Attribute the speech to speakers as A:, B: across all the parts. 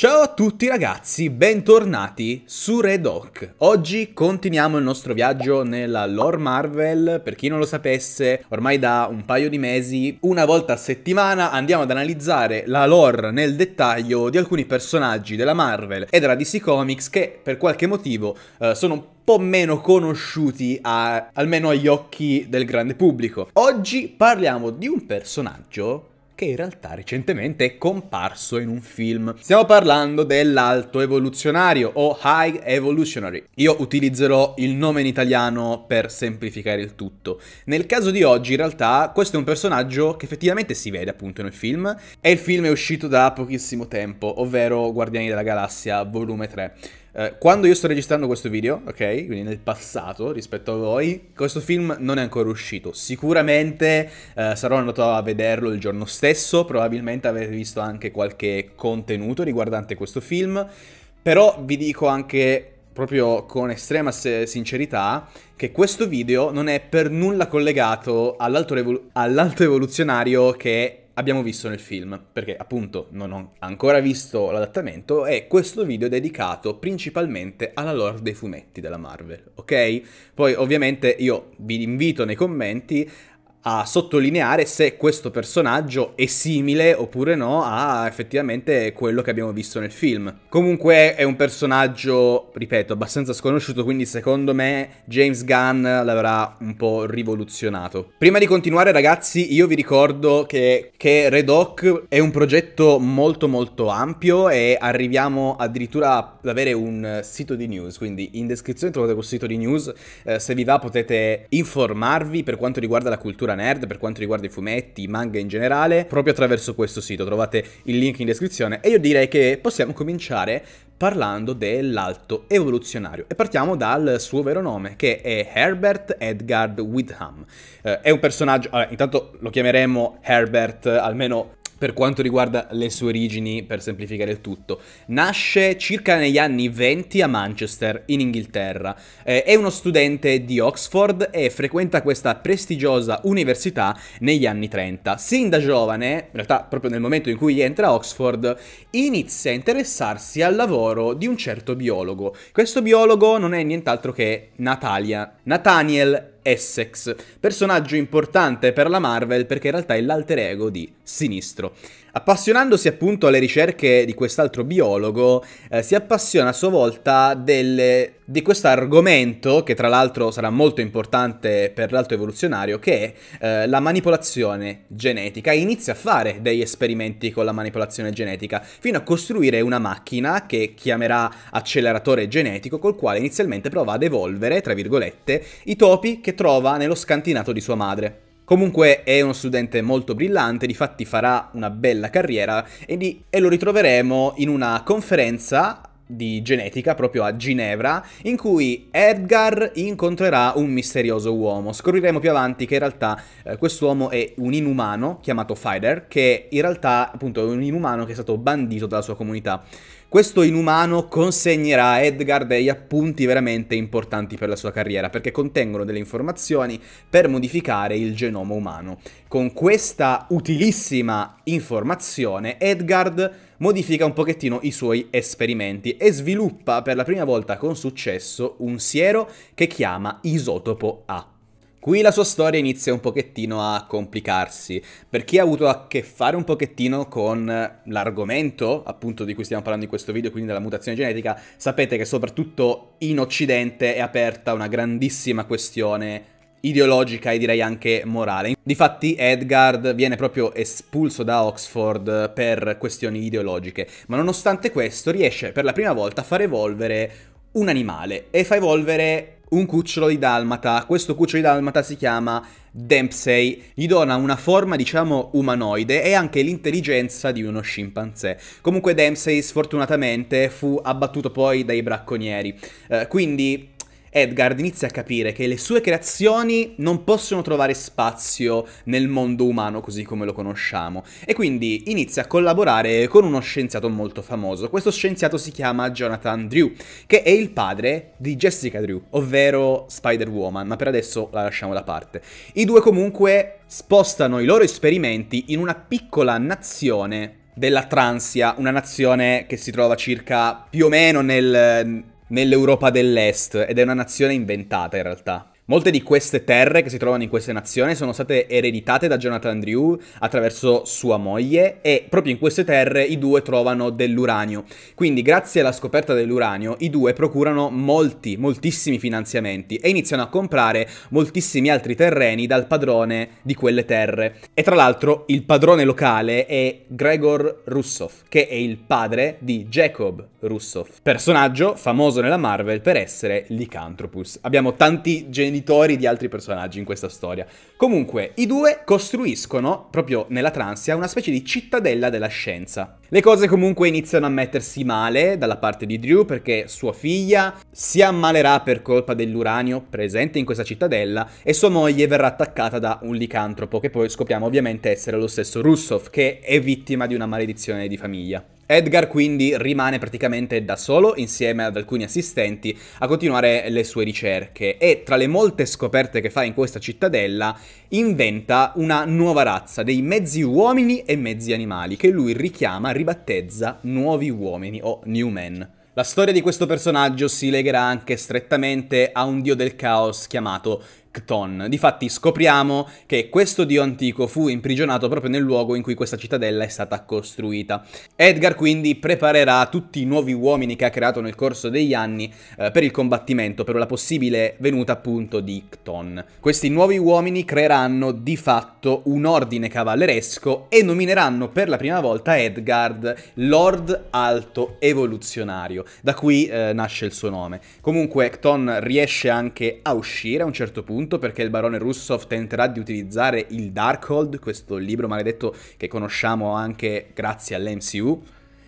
A: Ciao a tutti ragazzi, bentornati su Red Hawk. Oggi continuiamo il nostro viaggio nella lore Marvel. Per chi non lo sapesse, ormai da un paio di mesi, una volta a settimana andiamo ad analizzare la lore nel dettaglio di alcuni personaggi della Marvel e della DC Comics che per qualche motivo eh, sono un po' meno conosciuti a, almeno agli occhi del grande pubblico. Oggi parliamo di un personaggio che in realtà recentemente è comparso in un film. Stiamo parlando dell'alto evoluzionario o High Evolutionary. Io utilizzerò il nome in italiano per semplificare il tutto. Nel caso di oggi, in realtà, questo è un personaggio che effettivamente si vede appunto nel film e il film è uscito da pochissimo tempo, ovvero Guardiani della Galassia volume 3. Eh, quando io sto registrando questo video, ok? Quindi nel passato rispetto a voi, questo film non è ancora uscito. Sicuramente eh, sarò andato a vederlo il giorno stesso, probabilmente avrete visto anche qualche contenuto riguardante questo film. Però vi dico anche proprio con estrema sincerità che questo video non è per nulla collegato all'alto, all'alto evoluzionario che abbiamo visto nel film, perché appunto non ho ancora visto l'adattamento e questo video è dedicato principalmente alla lore dei fumetti della Marvel, ok? Poi ovviamente io vi invito nei commenti a sottolineare se questo personaggio è simile oppure no a effettivamente quello che abbiamo visto nel film. Comunque è un personaggio, ripeto, abbastanza sconosciuto, quindi secondo me James Gunn l'avrà un po' rivoluzionato. Prima di continuare ragazzi, io vi ricordo che, che Red Hawk è un progetto molto molto ampio e arriviamo addirittura ad avere un sito di news, quindi in descrizione trovate questo sito di news, eh, se vi va potete informarvi per quanto riguarda la cultura cultura nerd per quanto riguarda i fumetti, i manga in generale, proprio attraverso questo sito. Trovate il link in descrizione e io direi che possiamo cominciare parlando dell'alto evoluzionario e partiamo dal suo vero nome che è Herbert Edgard Widham. Eh, è un personaggio, allora, intanto lo chiameremo Herbert almeno per quanto riguarda le sue origini, per semplificare il tutto. Nasce circa negli anni 20 a Manchester, in Inghilterra. Eh, è uno studente di Oxford e frequenta questa prestigiosa università negli anni 30. Sin da giovane, in realtà proprio nel momento in cui entra a Oxford, inizia a interessarsi al lavoro di un certo biologo. Questo biologo non è nient'altro che Natalia. Nathaniel Essex, personaggio importante per la Marvel perché in realtà è l'alter ego di Sinistro. Appassionandosi appunto alle ricerche di quest'altro biologo, eh, si appassiona a sua volta delle, di questo argomento, che tra l'altro sarà molto importante per l'alto evoluzionario, che è eh, la manipolazione genetica. E inizia a fare degli esperimenti con la manipolazione genetica, fino a costruire una macchina che chiamerà acceleratore genetico, col quale inizialmente prova ad evolvere, tra virgolette, i topi che trova nello scantinato di sua madre. Comunque è uno studente molto brillante, difatti farà una bella carriera e, di, e lo ritroveremo in una conferenza di genetica proprio a Ginevra, in cui Edgar incontrerà un misterioso uomo. Scopriremo più avanti che in realtà eh, quest'uomo è un inumano chiamato Fider, che in realtà appunto è un inumano che è stato bandito dalla sua comunità. Questo inumano consegnerà a Edgar degli appunti veramente importanti per la sua carriera, perché contengono delle informazioni per modificare il genoma umano. Con questa utilissima informazione, Edgard modifica un pochettino i suoi esperimenti e sviluppa per la prima volta con successo un siero che chiama isotopo A. Qui la sua storia inizia un pochettino a complicarsi, per chi ha avuto a che fare un pochettino con l'argomento appunto di cui stiamo parlando in questo video, quindi della mutazione genetica, sapete che soprattutto in Occidente è aperta una grandissima questione ideologica e direi anche morale. Difatti Edgard viene proprio espulso da Oxford per questioni ideologiche, ma nonostante questo riesce per la prima volta a far evolvere un animale e fa evolvere un cucciolo di dalmata. Questo cucciolo di dalmata si chiama Dempsey. Gli dona una forma, diciamo, umanoide e anche l'intelligenza di uno scimpanzé. Comunque Dempsey sfortunatamente fu abbattuto poi dai bracconieri. Eh, quindi Edgard inizia a capire che le sue creazioni non possono trovare spazio nel mondo umano così come lo conosciamo e quindi inizia a collaborare con uno scienziato molto famoso. Questo scienziato si chiama Jonathan Drew, che è il padre di Jessica Drew, ovvero Spider-Woman, ma per adesso la lasciamo da parte. I due comunque spostano i loro esperimenti in una piccola nazione della Transia, una nazione che si trova circa più o meno nel nell'Europa dell'Est ed è una nazione inventata in realtà. Molte di queste terre che si trovano in queste nazioni sono state ereditate da Jonathan Drew attraverso sua moglie e proprio in queste terre i due trovano dell'uranio. Quindi grazie alla scoperta dell'uranio i due procurano molti, moltissimi finanziamenti e iniziano a comprare moltissimi altri terreni dal padrone di quelle terre. E tra l'altro il padrone locale è Gregor Russoff, che è il padre di Jacob Russoff, personaggio famoso nella Marvel per essere Lycanthropus. Abbiamo tanti geni genitori di altri personaggi in questa storia. Comunque, i due costruiscono, proprio nella transia, una specie di cittadella della scienza. Le cose comunque iniziano a mettersi male dalla parte di Drew perché sua figlia si ammalerà per colpa dell'uranio presente in questa cittadella e sua moglie verrà attaccata da un licantropo che poi scopriamo ovviamente essere lo stesso Russoff che è vittima di una maledizione di famiglia. Edgar quindi rimane praticamente da solo insieme ad alcuni assistenti a continuare le sue ricerche e tra le molte scoperte che fa in questa cittadella inventa una nuova razza dei mezzi uomini e mezzi animali che lui richiama ribattezza Nuovi Uomini o New Men. La storia di questo personaggio si legherà anche strettamente a un dio del caos chiamato Cton. Difatti scopriamo che questo dio antico fu imprigionato proprio nel luogo in cui questa cittadella è stata costruita. Edgar quindi preparerà tutti i nuovi uomini che ha creato nel corso degli anni eh, per il combattimento, per la possibile venuta appunto di Cton. Questi nuovi uomini creeranno di fatto un ordine cavalleresco e nomineranno per la prima volta Edgard Lord Alto Evoluzionario. Da cui eh, nasce il suo nome. Comunque Cton riesce anche a uscire a un certo punto punto perché il barone Russov tenterà di utilizzare il Darkhold, questo libro maledetto che conosciamo anche grazie all'MCU,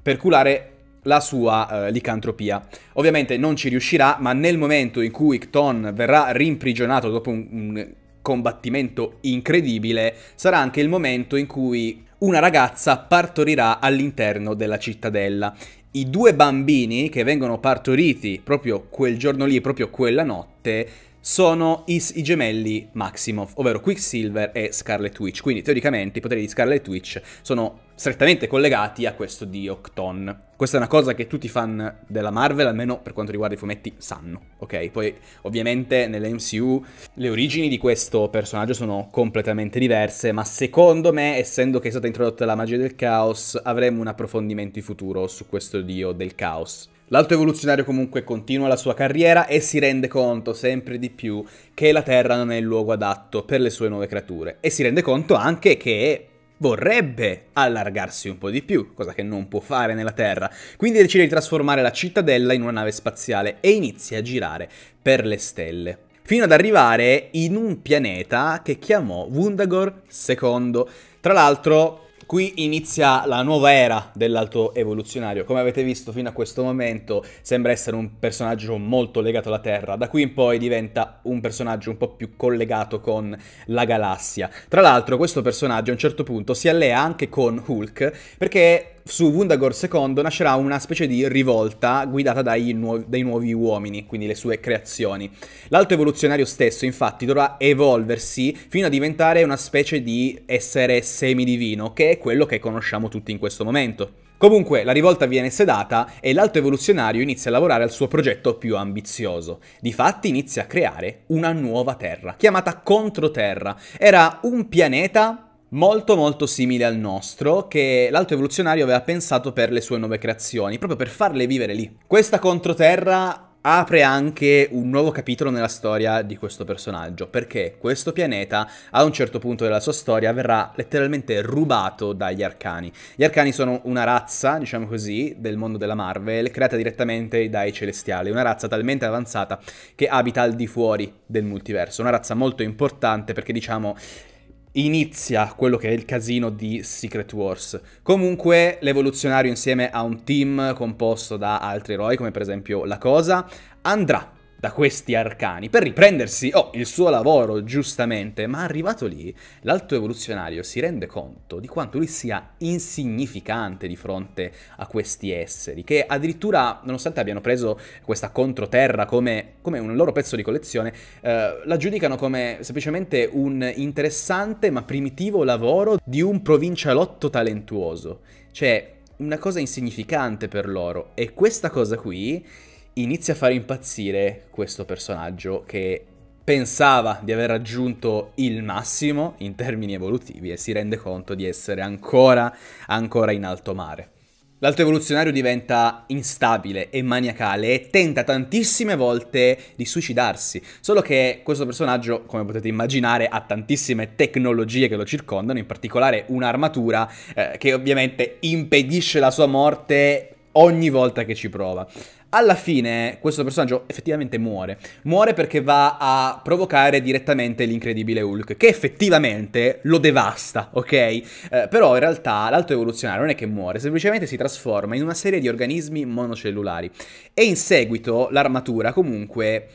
A: per curare la sua eh, licantropia. Ovviamente non ci riuscirà, ma nel momento in cui Cton verrà rimprigionato dopo un, un combattimento incredibile, sarà anche il momento in cui una ragazza partorirà all'interno della cittadella. I due bambini che vengono partoriti proprio quel giorno lì, proprio quella notte, sono i, i, gemelli Maximoff, ovvero Quicksilver e Scarlet Witch. Quindi teoricamente i poteri di Scarlet Witch sono strettamente collegati a questo di Octon. Questa è una cosa che tutti i fan della Marvel, almeno per quanto riguarda i fumetti, sanno, ok? Poi ovviamente nell'MCU le origini di questo personaggio sono completamente diverse, ma secondo me, essendo che è stata introdotta la magia del caos, avremo un approfondimento in futuro su questo dio del caos L'alto evoluzionario comunque continua la sua carriera e si rende conto sempre di più che la Terra non è il luogo adatto per le sue nuove creature e si rende conto anche che vorrebbe allargarsi un po' di più, cosa che non può fare nella Terra. Quindi decide di trasformare la cittadella in una nave spaziale e inizia a girare per le stelle fino ad arrivare in un pianeta che chiamò Wundagor II. Tra l'altro, Qui inizia la nuova era dell'alto evoluzionario. Come avete visto fino a questo momento sembra essere un personaggio molto legato alla Terra. Da qui in poi diventa un personaggio un po' più collegato con la galassia. Tra l'altro questo personaggio a un certo punto si allea anche con Hulk perché su Wundagore II nascerà una specie di rivolta guidata dai, nuovi, dai nuovi uomini, quindi le sue creazioni. L'alto evoluzionario stesso, infatti, dovrà evolversi fino a diventare una specie di essere semidivino, che è quello che conosciamo tutti in questo momento. Comunque, la rivolta viene sedata e l'alto evoluzionario inizia a lavorare al suo progetto più ambizioso. Difatti inizia a creare una nuova Terra, chiamata Controterra. Era un pianeta molto molto simile al nostro che l'alto evoluzionario aveva pensato per le sue nuove creazioni, proprio per farle vivere lì. Questa controterra apre anche un nuovo capitolo nella storia di questo personaggio, perché questo pianeta a un certo punto della sua storia verrà letteralmente rubato dagli arcani. Gli arcani sono una razza, diciamo così, del mondo della Marvel, creata direttamente dai celestiali, una razza talmente avanzata che abita al di fuori del multiverso, una razza molto importante perché diciamo inizia quello che è il casino di Secret Wars. Comunque l'evoluzionario insieme a un team composto da altri eroi come per esempio la cosa andrà da questi arcani per riprendersi oh, il suo lavoro, giustamente, ma arrivato lì l'alto evoluzionario si rende conto di quanto lui sia insignificante di fronte a questi esseri, che addirittura, nonostante abbiano preso questa controterra come, come un loro pezzo di collezione, eh, la giudicano come semplicemente un interessante ma primitivo lavoro di un provincialotto talentuoso. Cioè, una cosa insignificante per loro. E questa cosa qui inizia a far impazzire questo personaggio che pensava di aver raggiunto il massimo in termini evolutivi e si rende conto di essere ancora, ancora in alto mare. L'alto evoluzionario diventa instabile e maniacale e tenta tantissime volte di suicidarsi, solo che questo personaggio, come potete immaginare, ha tantissime tecnologie che lo circondano, in particolare un'armatura eh, che ovviamente impedisce la sua morte ogni volta che ci prova. Alla fine questo personaggio effettivamente muore. Muore perché va a provocare direttamente l'incredibile Hulk, che effettivamente lo devasta, ok? Eh, però in realtà l'alto evoluzionario non è che muore, semplicemente si trasforma in una serie di organismi monocellulari. E in seguito l'armatura comunque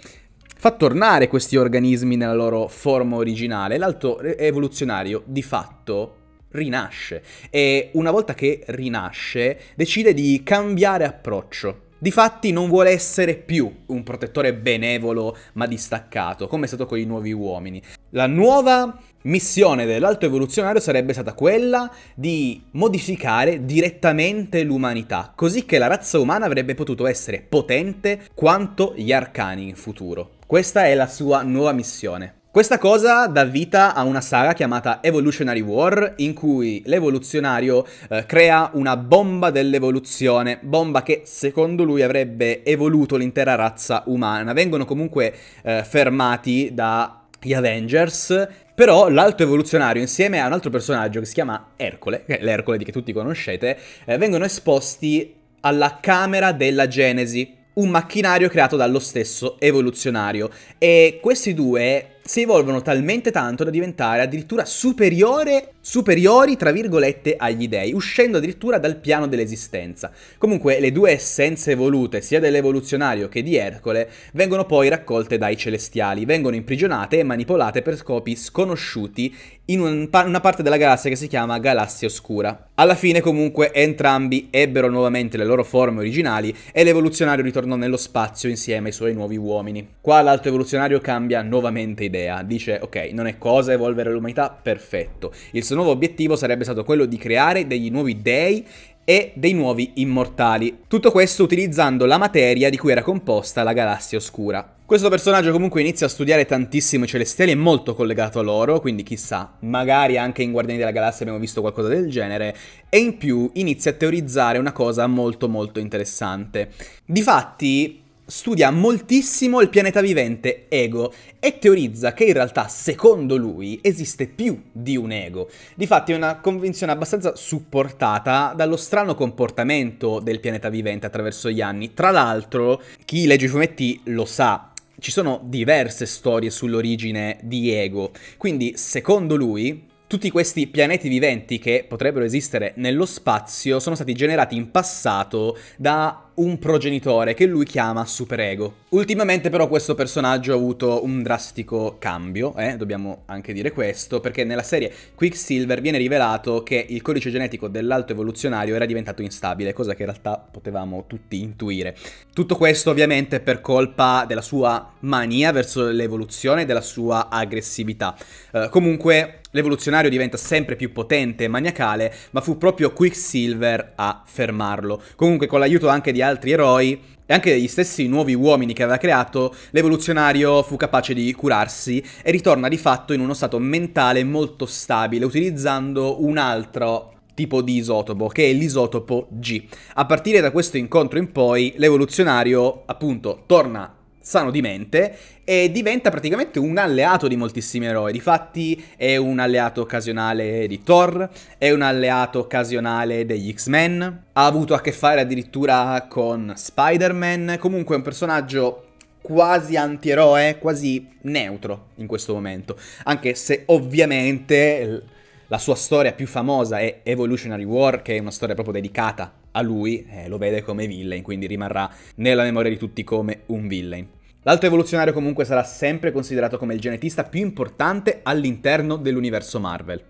A: fa tornare questi organismi nella loro forma originale. L'alto evoluzionario di fatto rinasce e una volta che rinasce decide di cambiare approccio Difatti non vuole essere più un protettore benevolo ma distaccato, come è stato con i nuovi uomini. La nuova missione dell'alto evoluzionario sarebbe stata quella di modificare direttamente l'umanità, così che la razza umana avrebbe potuto essere potente quanto gli arcani in futuro. Questa è la sua nuova missione. Questa cosa dà vita a una saga chiamata Evolutionary War, in cui l'evoluzionario eh, crea una bomba dell'evoluzione, bomba che secondo lui avrebbe evoluto l'intera razza umana. Vengono comunque eh, fermati dagli Avengers però l'alto evoluzionario, insieme a un altro personaggio che si chiama Ercole, che è l'Ercole di che tutti conoscete, eh, vengono esposti alla Camera della Genesi, un macchinario creato dallo stesso evoluzionario. E questi due si evolvono talmente tanto da diventare addirittura superiore, superiori, tra virgolette, agli dei, uscendo addirittura dal piano dell'esistenza. Comunque le due essenze evolute, sia dell'evoluzionario che di Ercole, vengono poi raccolte dai celestiali, vengono imprigionate e manipolate per scopi sconosciuti in un una parte della galassia che si chiama Galassia Oscura. Alla fine comunque entrambi ebbero nuovamente le loro forme originali e l'evoluzionario ritornò nello spazio insieme ai suoi nuovi uomini. Qua l'alto evoluzionario cambia nuovamente idea idea, dice ok, non è cosa evolvere l'umanità, perfetto. Il suo nuovo obiettivo sarebbe stato quello di creare degli nuovi dei e dei nuovi immortali. Tutto questo utilizzando la materia di cui era composta la galassia oscura. Questo personaggio comunque inizia a studiare tantissimo i celestiali, è molto collegato a loro, quindi chissà, magari anche in Guardiani della Galassia abbiamo visto qualcosa del genere, e in più inizia a teorizzare una cosa molto molto interessante. Difatti, studia moltissimo il pianeta vivente ego e teorizza che in realtà, secondo lui, esiste più di un ego. Difatti è una convinzione abbastanza supportata dallo strano comportamento del pianeta vivente attraverso gli anni. Tra l'altro, chi legge i fumetti lo sa, ci sono diverse storie sull'origine di ego. Quindi, secondo lui, tutti questi pianeti viventi che potrebbero esistere nello spazio sono stati generati in passato da un progenitore che lui chiama superego. Ultimamente però questo personaggio ha avuto un drastico cambio, eh? dobbiamo anche dire questo, perché nella serie Quicksilver viene rivelato che il codice genetico dell'alto evoluzionario era diventato instabile, cosa che in realtà potevamo tutti intuire. Tutto questo ovviamente per colpa della sua mania verso l'evoluzione e della sua aggressività. Eh, comunque L'evoluzionario diventa sempre più potente e maniacale, ma fu proprio Quicksilver a fermarlo. Comunque con l'aiuto anche di altri eroi e anche degli stessi nuovi uomini che aveva creato, l'evoluzionario fu capace di curarsi e ritorna di fatto in uno stato mentale molto stabile, utilizzando un altro tipo di isotopo, che è l'isotopo G. A partire da questo incontro in poi, l'evoluzionario appunto torna sano di mente e diventa praticamente un alleato di moltissimi eroi. Difatti è un alleato occasionale di Thor, è un alleato occasionale degli X-Men, ha avuto a che fare addirittura con Spider-Man, comunque è un personaggio quasi antieroe, quasi neutro in questo momento, anche se ovviamente la sua storia più famosa è Evolutionary War, che è una storia proprio dedicata a lui, eh, lo vede come villain, quindi rimarrà nella memoria di tutti come un villain. L'alto evoluzionario comunque sarà sempre considerato come il genetista più importante all'interno dell'universo Marvel.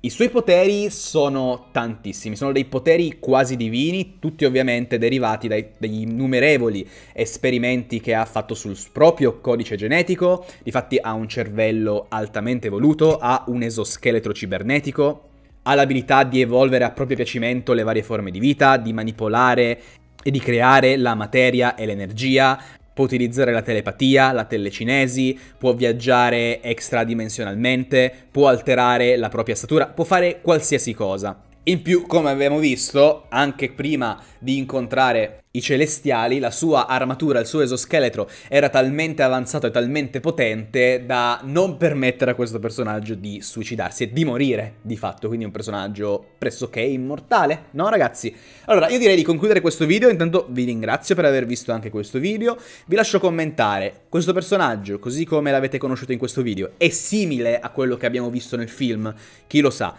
A: I suoi poteri sono tantissimi, sono dei poteri quasi divini, tutti ovviamente derivati dagli innumerevoli esperimenti che ha fatto sul proprio codice genetico, difatti ha un cervello altamente evoluto, ha un esoscheletro cibernetico, ha l'abilità di evolvere a proprio piacimento le varie forme di vita, di manipolare e di creare la materia e l'energia, Può utilizzare la telepatia, la telecinesi, può viaggiare extradimensionalmente, può alterare la propria statura, può fare qualsiasi cosa. In più, come abbiamo visto, anche prima di incontrare i celestiali, la sua armatura, il suo esoscheletro era talmente avanzato e talmente potente da non permettere a questo personaggio di suicidarsi e di morire, di fatto, quindi un personaggio pressoché immortale, no ragazzi? Allora, io direi di concludere questo video, intanto vi ringrazio per aver visto anche questo video, vi lascio commentare, questo personaggio, così come l'avete conosciuto in questo video, è simile a quello che abbiamo visto nel film? Chi lo sa?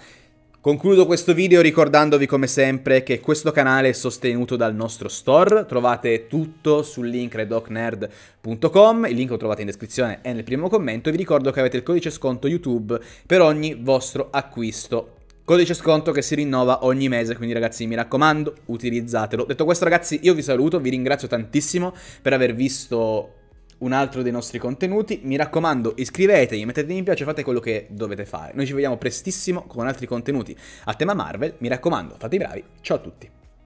A: Concludo questo video ricordandovi come sempre che questo canale è sostenuto dal nostro store, trovate tutto sul link redocnerd.com, il link lo trovate in descrizione e nel primo commento, vi ricordo che avete il codice sconto YouTube per ogni vostro acquisto. Codice sconto che si rinnova ogni mese, quindi ragazzi mi raccomando utilizzatelo. Detto questo ragazzi io vi saluto, vi ringrazio tantissimo per aver visto un altro dei nostri contenuti. Mi raccomando, iscrivetevi, mettete mi piace, fate quello che dovete fare. Noi ci vediamo prestissimo con altri contenuti a tema Marvel. Mi raccomando, fate i bravi. Ciao a tutti.